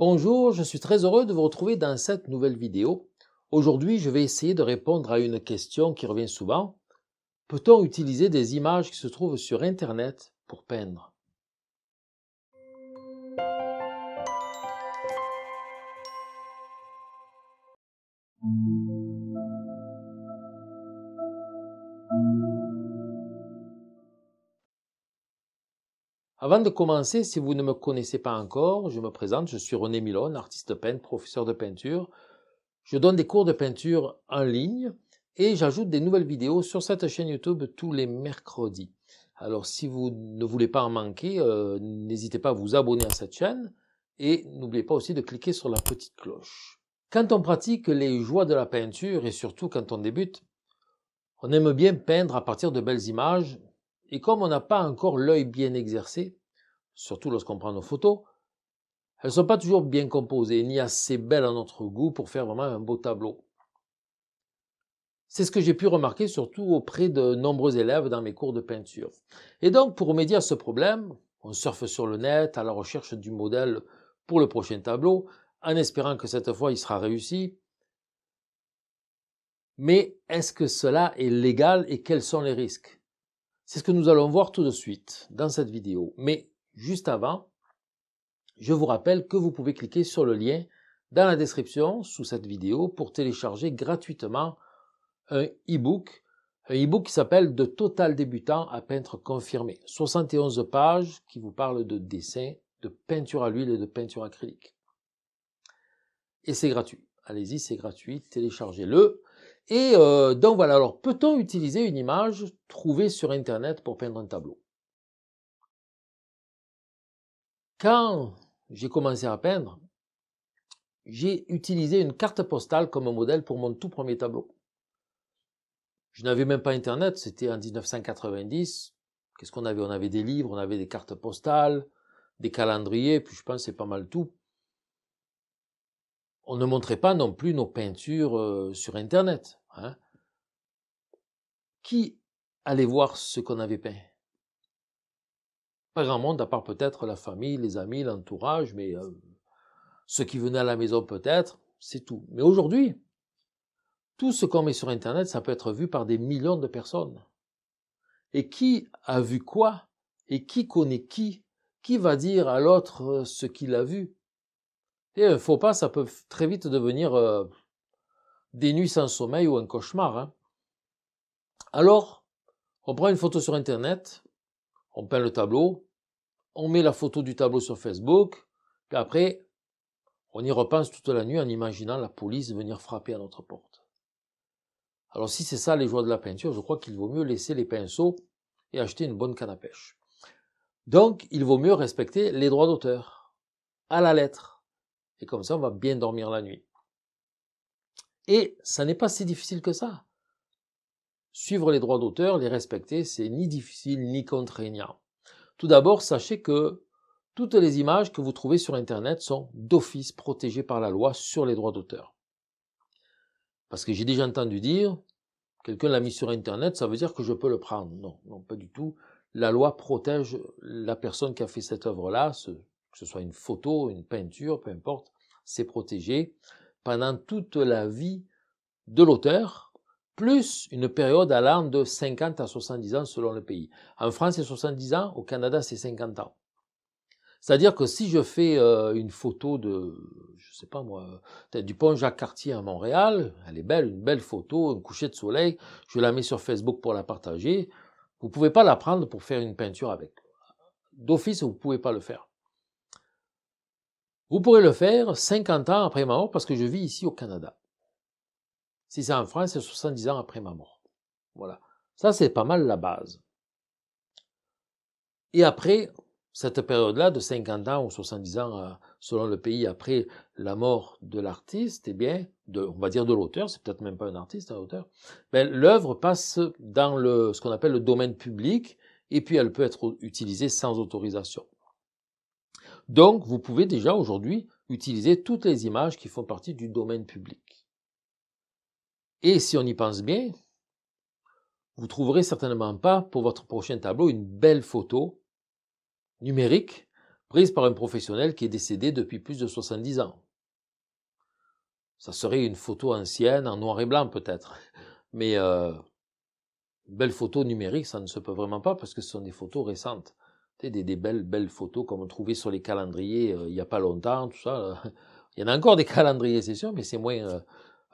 Bonjour, je suis très heureux de vous retrouver dans cette nouvelle vidéo. Aujourd'hui, je vais essayer de répondre à une question qui revient souvent. Peut-on utiliser des images qui se trouvent sur Internet pour peindre Avant de commencer, si vous ne me connaissez pas encore, je me présente, je suis René Milon, artiste peintre, professeur de peinture. Je donne des cours de peinture en ligne et j'ajoute des nouvelles vidéos sur cette chaîne YouTube tous les mercredis. Alors si vous ne voulez pas en manquer, euh, n'hésitez pas à vous abonner à cette chaîne et n'oubliez pas aussi de cliquer sur la petite cloche. Quand on pratique les joies de la peinture et surtout quand on débute, on aime bien peindre à partir de belles images et comme on n'a pas encore l'œil bien exercé, surtout lorsqu'on prend nos photos, elles ne sont pas toujours bien composées, ni assez belles à notre goût pour faire vraiment un beau tableau. C'est ce que j'ai pu remarquer surtout auprès de nombreux élèves dans mes cours de peinture. Et donc, pour remédier à ce problème, on surfe sur le net à la recherche du modèle pour le prochain tableau, en espérant que cette fois il sera réussi. Mais est-ce que cela est légal et quels sont les risques C'est ce que nous allons voir tout de suite dans cette vidéo. Mais juste avant, je vous rappelle que vous pouvez cliquer sur le lien dans la description sous cette vidéo pour télécharger gratuitement un e-book, un e-book qui s'appelle De total débutant à peintre confirmé, 71 pages qui vous parle de dessin, de peinture à l'huile et de peinture acrylique. Et c'est gratuit. Allez-y, c'est gratuit, téléchargez-le. Et euh, donc voilà, alors peut-on utiliser une image trouvée sur Internet pour peindre un tableau Quand j'ai commencé à peindre, j'ai utilisé une carte postale comme modèle pour mon tout premier tableau. Je n'avais même pas Internet, c'était en 1990. Qu'est-ce qu'on avait On avait des livres, on avait des cartes postales, des calendriers, puis je pense c'est pas mal tout. On ne montrait pas non plus nos peintures euh, sur Internet. Hein. Qui allait voir ce qu'on avait peint pas grand monde, à part peut-être la famille, les amis, l'entourage, mais euh, ceux qui venaient à la maison peut-être, c'est tout. Mais aujourd'hui, tout ce qu'on met sur Internet, ça peut être vu par des millions de personnes. Et qui a vu quoi Et qui connaît qui Qui va dire à l'autre euh, ce qu'il a vu Et un faux pas, ça peut très vite devenir euh, des nuits sans sommeil ou un cauchemar. Hein. Alors, on prend une photo sur Internet, on peint le tableau, on met la photo du tableau sur Facebook, puis après, on y repense toute la nuit en imaginant la police venir frapper à notre porte. Alors si c'est ça les joies de la peinture, je crois qu'il vaut mieux laisser les pinceaux et acheter une bonne canne à pêche. Donc, il vaut mieux respecter les droits d'auteur, à la lettre. Et comme ça, on va bien dormir la nuit. Et ça n'est pas si difficile que ça. Suivre les droits d'auteur, les respecter, c'est ni difficile ni contraignant. Tout d'abord, sachez que toutes les images que vous trouvez sur Internet sont d'office protégées par la loi sur les droits d'auteur. Parce que j'ai déjà entendu dire, quelqu'un l'a mis sur Internet, ça veut dire que je peux le prendre. Non, non, pas du tout. La loi protège la personne qui a fait cette œuvre-là, que ce soit une photo, une peinture, peu importe, c'est protégé pendant toute la vie de l'auteur, plus une période allant de 50 à 70 ans selon le pays. En France, c'est 70 ans, au Canada, c'est 50 ans. C'est-à-dire que si je fais euh, une photo de, je sais pas moi, euh, du pont Jacques-Cartier à Montréal, elle est belle, une belle photo, un coucher de soleil, je la mets sur Facebook pour la partager, vous pouvez pas la prendre pour faire une peinture avec. D'office, vous pouvez pas le faire. Vous pourrez le faire 50 ans après ma mort parce que je vis ici au Canada. Si c'est en France, c'est 70 ans après ma mort. Voilà. Ça, c'est pas mal la base. Et après, cette période-là, de 50 ans ou 70 ans, euh, selon le pays, après la mort de l'artiste, eh bien, on va dire de l'auteur, c'est peut-être même pas un artiste, un auteur, ben, l'œuvre passe dans le, ce qu'on appelle le domaine public, et puis elle peut être utilisée sans autorisation. Donc, vous pouvez déjà aujourd'hui utiliser toutes les images qui font partie du domaine public. Et si on y pense bien, vous trouverez certainement pas pour votre prochain tableau une belle photo numérique prise par un professionnel qui est décédé depuis plus de 70 ans. Ça serait une photo ancienne, en noir et blanc peut-être, mais euh, belle photo numérique, ça ne se peut vraiment pas parce que ce sont des photos récentes. Des, des belles, belles photos comme on trouvait sur les calendriers euh, il n'y a pas longtemps, tout ça. Il y en a encore des calendriers, c'est sûr, mais c'est moins... Euh,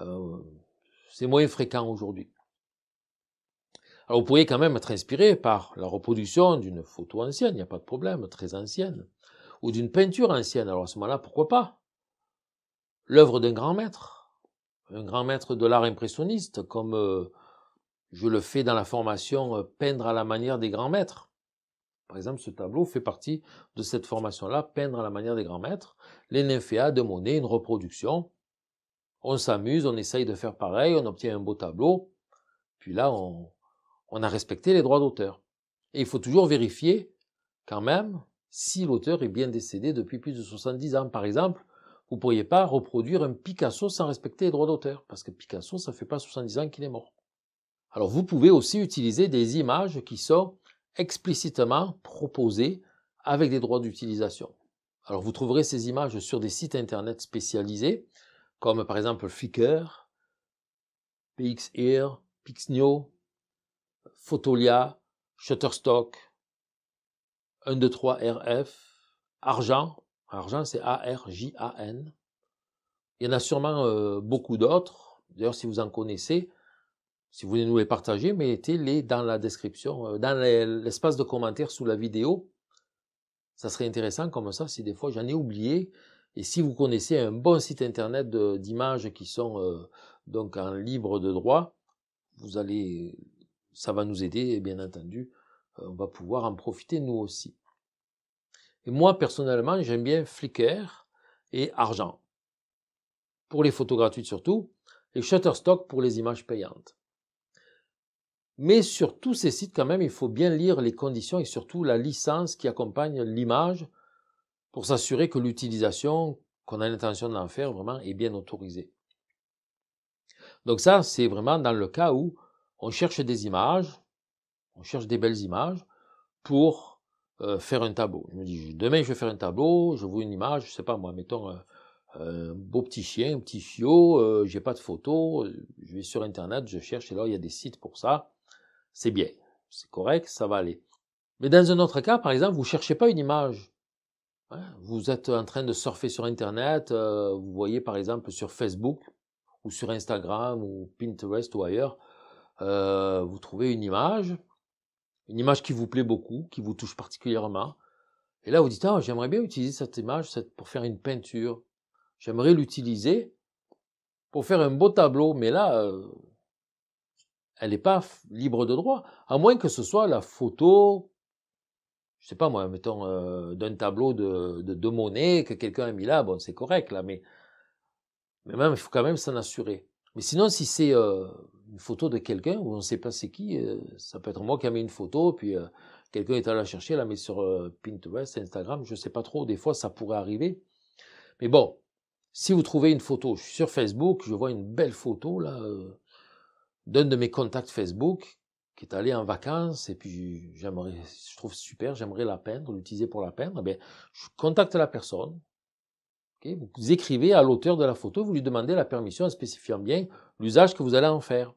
euh c'est moins fréquent aujourd'hui. Alors vous pourriez quand même être inspiré par la reproduction d'une photo ancienne, il n'y a pas de problème, très ancienne, ou d'une peinture ancienne. Alors à ce moment-là, pourquoi pas L'œuvre d'un grand maître, un grand maître de l'art impressionniste, comme euh, je le fais dans la formation euh, Peindre à la manière des grands maîtres. Par exemple, ce tableau fait partie de cette formation-là, Peindre à la manière des grands maîtres, les nymphéas de Monet, une reproduction on s'amuse, on essaye de faire pareil, on obtient un beau tableau, puis là, on, a respecté les droits d'auteur. Et il faut toujours vérifier, quand même, si l'auteur est bien décédé depuis plus de 70 ans. Par exemple, vous ne pourriez pas reproduire un Picasso sans respecter les droits d'auteur, parce que Picasso, ça fait pas 70 ans qu'il est mort. Alors vous pouvez aussi utiliser des images qui sont explicitement proposées avec des droits d'utilisation. Alors vous trouverez ces images sur des sites internet spécialisés, comme par exemple Flickr, PXR, Pixnio, Photolia, Shutterstock, 123RF, Argent, Argent c'est A-R-J-A-N. Il y en a sûrement euh, beaucoup d'autres. D'ailleurs, si vous en connaissez, si vous voulez nous les partager, mettez-les dans la description, euh, dans l'espace de commentaires sous la vidéo. Ça serait intéressant comme ça, si des fois j'en ai oublié, et si vous connaissez un bon site internet d'images qui sont euh, donc en libre de droit, vous allez, ça va nous aider, et bien entendu, euh, on va pouvoir en profiter nous aussi. Et moi, personnellement, j'aime bien Flickr et Argent. Pour les photos gratuites surtout, et Shutterstock pour les images payantes. Mais sur tous ces sites, quand même, il faut bien lire les conditions et surtout la licence qui accompagne l'image pour s'assurer que l'utilisation qu'on a l'intention d'en faire vraiment est bien autorisée. Donc ça, c'est vraiment dans le cas où on cherche des images, on cherche des belles images pour euh, faire un tableau. Je me dis, demain je vais faire un tableau, je vois une image, je sais pas moi, mettons euh, un beau petit chien, un petit chiot, euh, j'ai pas de photo, je vais sur internet, je cherche et là il y a des sites pour ça. C'est bien, c'est correct, ça va aller. Mais dans un autre cas, par exemple, vous cherchez pas une image, vous êtes en train de surfer sur Internet, euh, vous voyez par exemple sur Facebook ou sur Instagram ou Pinterest ou ailleurs, euh, vous trouvez une image, une image qui vous plaît beaucoup, qui vous touche particulièrement. Et là, vous dites, ah, j'aimerais bien utiliser cette image pour faire une peinture. J'aimerais l'utiliser pour faire un beau tableau. Mais là, euh, elle n'est pas libre de droit. À moins que ce soit la photo je sais pas moi, mettons, euh, d'un tableau de, de, monnaies monnaie que quelqu'un a mis là, bon, c'est correct là, mais, mais même, il faut quand même s'en assurer. Mais sinon, si c'est euh, une photo de quelqu'un on ne sait pas c'est qui, euh, ça peut être moi qui ai mis une photo, puis quelqu'un est allé la chercher, la mis sur Pinterest, Instagram, je ne sais pas trop, des fois ça pourrait arriver. Mais bon, si vous trouvez une photo, je suis sur Facebook, je vois une belle photo là, d'un de mes contacts Facebook qui est allé en vacances et puis j'aimerais, je trouve super, j'aimerais la peindre, l'utiliser pour la peindre, eh je contacte la personne. vous écrivez à l'auteur de la photo, vous lui demandez la permission en spécifiant bien l'usage que vous allez en faire.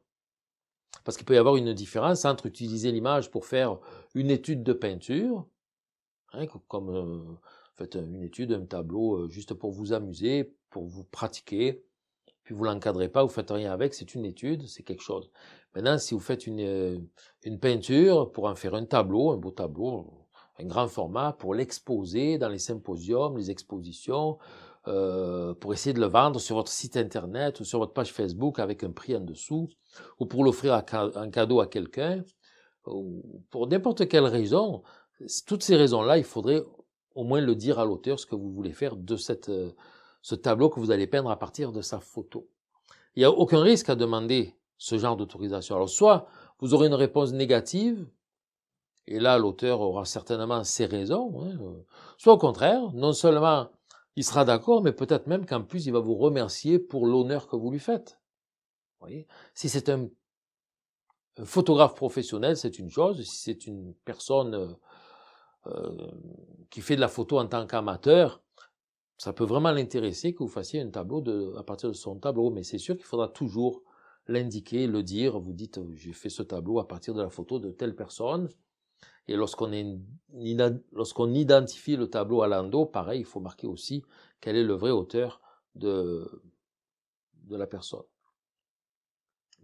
Parce qu'il peut y avoir une différence entre utiliser l'image pour faire une étude de peinture, hein, comme euh, une étude, un tableau, euh, juste pour vous amuser, pour vous pratiquer, puis vous l'encadrez pas, vous faites rien avec, c'est une étude, c'est quelque chose. Maintenant, si vous faites une, euh, une peinture pour en faire un tableau, un beau tableau, un grand format, pour l'exposer dans les symposiums, les expositions, euh, pour essayer de le vendre sur votre site internet ou sur votre page Facebook avec un prix en dessous, ou pour l'offrir en cadeau à quelqu'un, ou pour n'importe quelle raison, toutes ces raisons-là, il faudrait au moins le dire à l'auteur ce que vous voulez faire de cette euh, ce tableau que vous allez peindre à partir de sa photo. Il n'y a aucun risque à demander ce genre d'autorisation. Alors soit vous aurez une réponse négative, et là l'auteur aura certainement ses raisons, hein, euh, soit au contraire, non seulement il sera d'accord, mais peut-être même qu'en plus il va vous remercier pour l'honneur que vous lui faites. si c'est un, photographe professionnel, c'est une chose, si c'est une personne euh, euh, qui fait de la photo en tant qu'amateur, ça peut vraiment l'intéresser que vous fassiez un tableau à partir de son tableau, mais c'est sûr qu'il faudra toujours l'indiquer, le dire. Vous dites, euh, j'ai fait ce tableau à partir de la photo de telle personne. Et lorsqu'on identifie le tableau à l'ando, pareil, il faut marquer aussi quel est le vrai auteur de, la personne.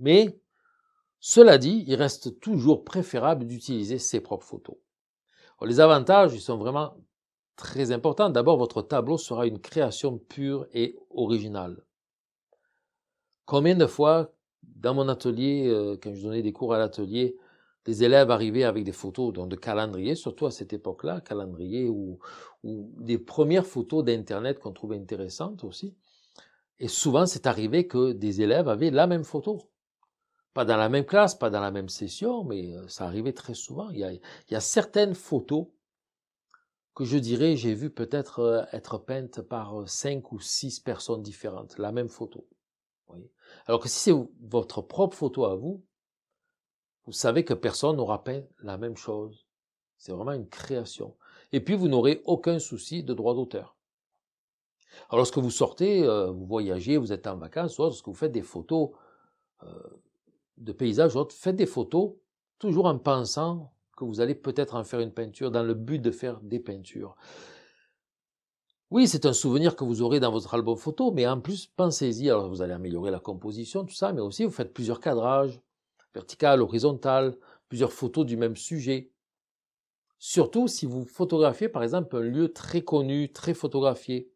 Mais, cela dit, il reste toujours préférable d'utiliser ses propres photos. les avantages, ils sont vraiment Très important, d'abord votre tableau sera une création pure et originale. Combien de fois dans mon atelier, euh, quand je donnais des cours à l'atelier, des élèves arrivaient avec des photos donc de calendrier, surtout à cette époque-là, calendrier ou, des premières photos d'Internet qu'on trouvait intéressantes aussi. Et souvent, c'est arrivé que des élèves avaient la même photo. Pas dans la même classe, pas dans la même session, mais euh, ça arrivait très souvent. il y a certaines photos que je dirais j'ai vu peut-être euh, être peinte par euh, cinq ou six personnes différentes, la même photo. Alors que si c'est votre propre photo à vous, vous savez que personne n'aura peint la même chose. C'est vraiment une création. Et puis vous n'aurez aucun souci de droit d'auteur. Alors lorsque vous sortez, euh, vous voyagez, vous êtes en vacances, soit lorsque vous faites des photos de paysages, faites des photos toujours en pensant que vous allez peut-être en faire une peinture dans le but de faire des peintures. Oui, c'est un souvenir que vous aurez dans votre album photo, mais en plus, pensez-y. Alors, vous allez améliorer la composition, tout ça, mais aussi vous faites plusieurs cadrages, vertical, horizontal, plusieurs photos du même sujet. Surtout si vous photographiez, par exemple, un lieu très connu, très photographié.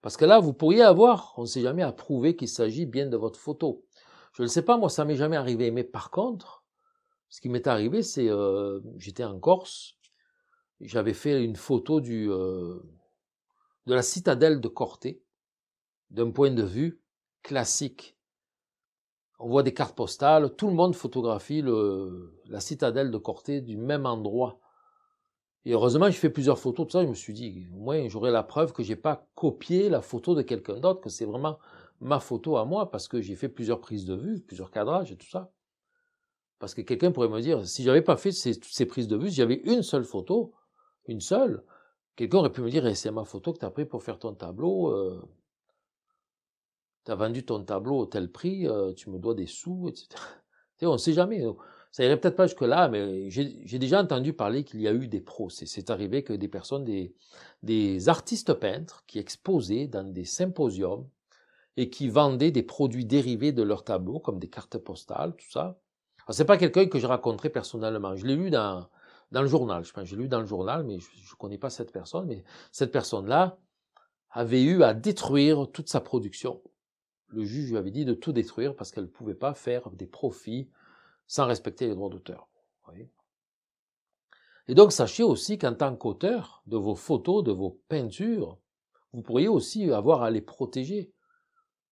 Parce que là, vous pourriez avoir, on ne sait jamais, à prouver qu'il s'agit bien de votre photo. Je ne sais pas, moi, ça m'est jamais arrivé. Mais par contre, ce qui m'est arrivé, c'est que euh, j'étais en Corse, j'avais fait une photo du, euh, de la citadelle de Corté, d'un point de vue classique. On voit des cartes postales, tout le monde photographie la citadelle de Corté du même endroit. Et heureusement, j'ai fait plusieurs photos de ça. Je me suis dit, au moins, j'aurai la preuve que j'ai pas copié la photo de quelqu'un d'autre, que c'est vraiment ma photo à moi, parce que j'ai fait plusieurs prises de vue, plusieurs cadrages et tout ça. Parce que quelqu'un pourrait me dire, si j'avais pas fait ces, ces prises de vue, si j'avais une seule photo, une seule, quelqu'un aurait pu me dire, eh, c'est ma photo que tu as pris pour faire ton tableau, euh, tu as vendu ton tableau au tel prix, euh, tu me dois des sous, etc. on ne sait jamais. Ça irait peut-être pas jusque-là, mais j'ai déjà entendu parler qu'il y a eu des procès. C'est arrivé que des personnes, des, des artistes peintres qui exposaient dans des symposiums et qui vendaient des produits dérivés de leurs tableaux, comme des cartes postales, tout ça, ce n'est pas quelqu'un que je rencontré personnellement. Je l'ai lu dans, le journal, je pense. J'ai lu dans le journal, mais je ne connais pas cette personne. Mais cette personne-là avait eu à détruire toute sa production. Le juge lui avait dit de tout détruire parce qu'elle ne pouvait pas faire des profits sans respecter les droits d'auteur. Et donc sachez aussi qu'en tant qu'auteur de vos photos, de vos peintures, vous pourriez aussi avoir à les protéger.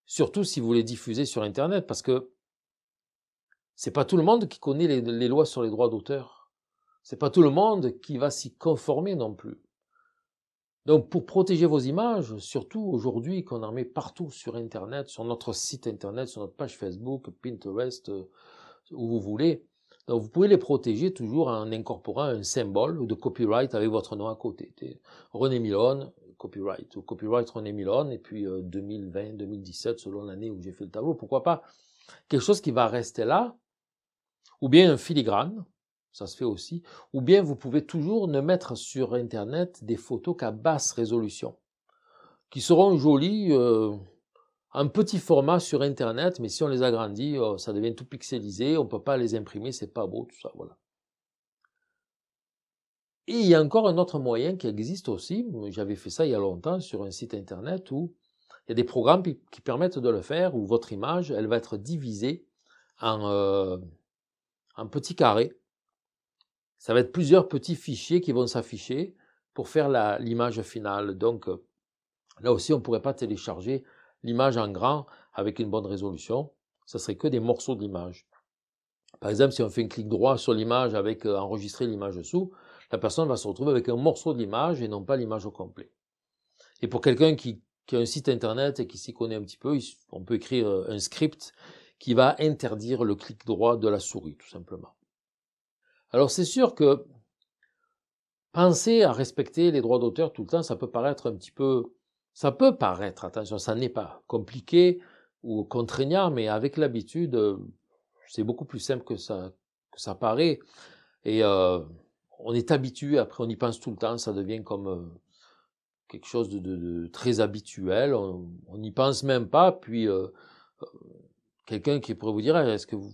Surtout si vous les diffusez sur Internet, parce que c'est pas tout le monde qui connaît les, lois sur les droits d'auteur. C'est pas tout le monde qui va s'y conformer non plus. Donc pour protéger vos images, surtout aujourd'hui qu'on en met partout sur Internet, sur notre site Internet, sur notre page Facebook, Pinterest, euh, où vous voulez, donc vous pouvez les protéger toujours en incorporant un symbole de copyright avec votre nom à côté. René Milone, copyright, ou copyright René Milone, et puis 2020, euh, 2017, selon l'année où j'ai fait le tableau, pourquoi pas quelque chose qui va rester là, ou bien un filigrane, ça se fait aussi, ou bien vous pouvez toujours ne mettre sur Internet des photos qu'à basse résolution, qui seront jolies euh, en petit format sur Internet, mais si on les agrandit, euh, ça devient tout pixelisé, on ne peut pas les imprimer, c'est pas beau, tout ça, voilà. Et il y a encore un autre moyen qui existe aussi, j'avais fait ça il y a longtemps sur un site Internet où il y a des programmes qui permettent de le faire, où votre image, elle va être divisée en... Euh, en petit carré. Ça va être plusieurs petits fichiers qui vont s'afficher pour faire l'image finale. Donc euh, là aussi, on ne pourrait pas télécharger l'image en grand avec une bonne résolution. Ça serait que des morceaux de l'image. Par exemple, si on fait un clic droit sur l'image avec euh, enregistrer l'image sous, la personne va se retrouver avec un morceau de l'image et non pas l'image au complet. Et pour quelqu'un qui, a un site internet et qui s'y connaît un petit peu, on peut écrire euh, un script qui va interdire le clic droit de la souris, tout simplement. Alors c'est sûr que penser à respecter les droits d'auteur tout le temps, ça peut paraître un petit peu, ça peut paraître, attention, ça n'est pas compliqué ou contraignant, mais avec l'habitude, euh, c'est beaucoup plus simple que ça, que ça paraît. Et euh, on est habitué, après on y pense tout le temps, ça devient comme euh, quelque chose de, très habituel, on n'y pense même pas, puis euh, quelqu'un qui pourrait vous dire, «Ah, est-ce que vous,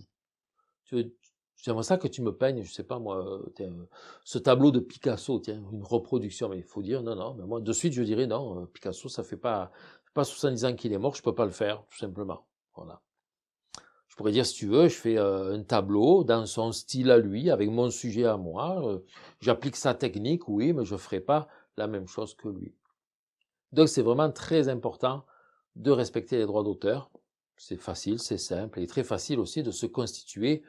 j'aimerais ça que tu me peignes, je sais pas moi, euh, euh, ce tableau de Picasso, tiens, une reproduction, mais il faut dire, non, non, mais moi, de suite, je dirais, non, euh, Picasso, ça fait pas, pas 70 ans qu'il est mort, je peux pas le faire, tout simplement. Voilà. Je pourrais dire, si tu veux, je fais un tableau dans son style à lui, avec mon sujet à moi, j'applique sa technique, oui, mais je ferai pas la même chose que lui. Donc, c'est vraiment très important de respecter les droits d'auteur c'est facile, c'est simple, et très facile aussi de se constituer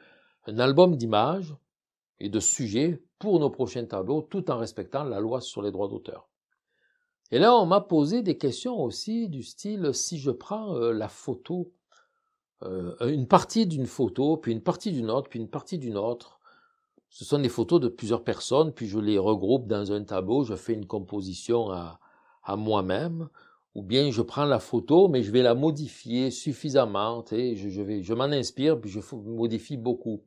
un album d'images et de sujets pour nos prochains tableaux, tout en respectant la loi sur les droits d'auteur. Et là, on m'a posé des questions aussi du style si je prends euh, la photo, euh, une partie d'une photo, puis une partie d'une autre, puis une partie d'une autre. Ce sont des photos de plusieurs personnes, puis je les regroupe dans un tableau, je fais une composition à moi-même ou bien je prends la photo, mais je vais la modifier suffisamment, je, je, vais, je m'en inspire, puis je modifie beaucoup.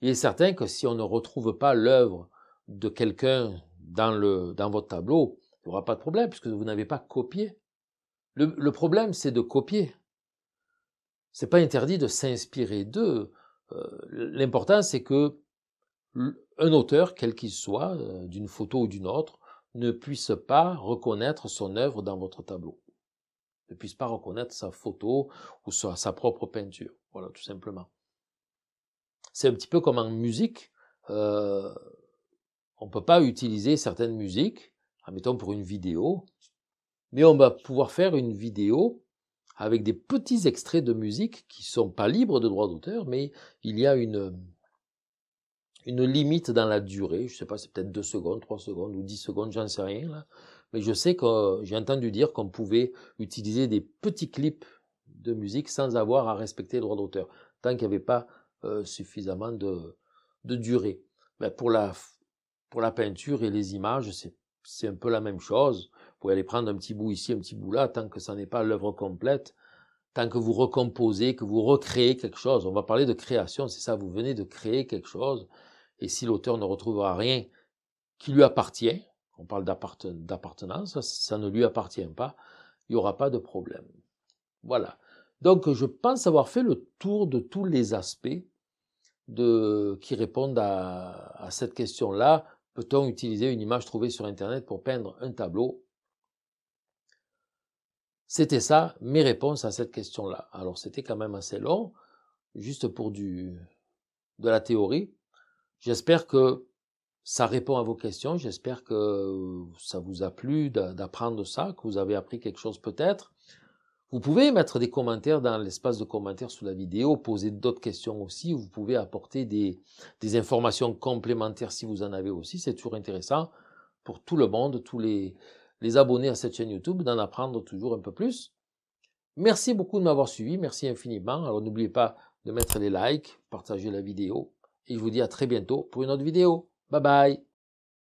Il est certain que si on ne retrouve pas l'œuvre de quelqu'un dans, le, dans votre tableau, il n'y aura pas de problème, puisque vous n'avez pas copié. Le, problème, c'est de copier. C'est pas interdit de s'inspirer d'eux. Euh, l'important, c'est que un auteur, quel qu'il soit, euh, d'une photo ou d'une autre, ne puisse pas reconnaître son œuvre dans votre tableau, ne puisse pas reconnaître sa photo ou sa, propre peinture. Voilà, tout simplement. C'est un petit peu comme en musique. Euh, on ne peut pas utiliser certaines musiques, admettons pour une vidéo, mais on va pouvoir faire une vidéo avec des petits extraits de musique qui sont pas libres de droits d'auteur, mais il y a une, une limite dans la durée, je sais pas, c'est peut-être 2 secondes, 3 secondes ou 10 secondes, j'en sais rien là. Mais je sais que euh, j'ai entendu dire qu'on pouvait utiliser des petits clips de musique sans avoir à respecter le droit d'auteur, tant qu'il n'y avait pas euh, suffisamment de, durée. Mais pour, la, pour la peinture et les images, c'est un peu la même chose. Vous pouvez aller prendre un petit bout ici, un petit bout là, tant que ça n'est pas l'œuvre complète, tant que vous recomposez, que vous recréez quelque chose. On va parler de création, c'est ça, vous venez de créer quelque chose. Et si l'auteur ne retrouvera rien qui lui appartient, on parle d'appartenance, ça ne lui appartient pas, il n'y aura pas de problème. Voilà. Donc je pense avoir fait le tour de tous les aspects qui répondent à, à cette question-là. Peut-on utiliser une image trouvée sur Internet pour peindre un tableau C'était ça mes réponses à cette question-là. Alors c'était quand même assez long, juste pour du, de la théorie. J'espère que ça répond à vos questions. J'espère que euh, ça vous a plu d'apprendre ça, que vous avez appris quelque chose peut-être. Vous pouvez mettre des commentaires dans l'espace de commentaires sous la vidéo, poser d'autres questions aussi. Vous pouvez apporter des, informations complémentaires si vous en avez aussi. C'est toujours intéressant pour tout le monde, tous les, les abonnés à cette chaîne YouTube, d'en apprendre toujours un peu plus. Merci beaucoup de m'avoir suivi. Merci infiniment. Alors n'oubliez pas de mettre les likes, partager la vidéo, et je vous dis à très bientôt pour une autre vidéo. Bye bye